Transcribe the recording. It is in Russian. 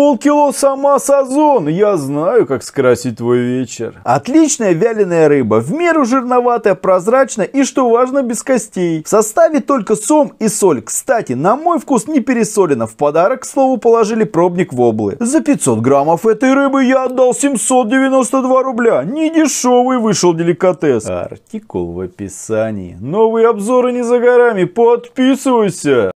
полкило самосазон. Я знаю, как скрасить твой вечер. Отличная вяленая рыба. В меру жирноватая, прозрачная и, что важно, без костей. В составе только сом и соль. Кстати, на мой вкус не пересолено. В подарок, к слову, положили пробник воблы. За 500 граммов этой рыбы я отдал 792 рубля. Не дешевый вышел деликатес. Артикул в описании. Новые обзоры не за горами. Подписывайся.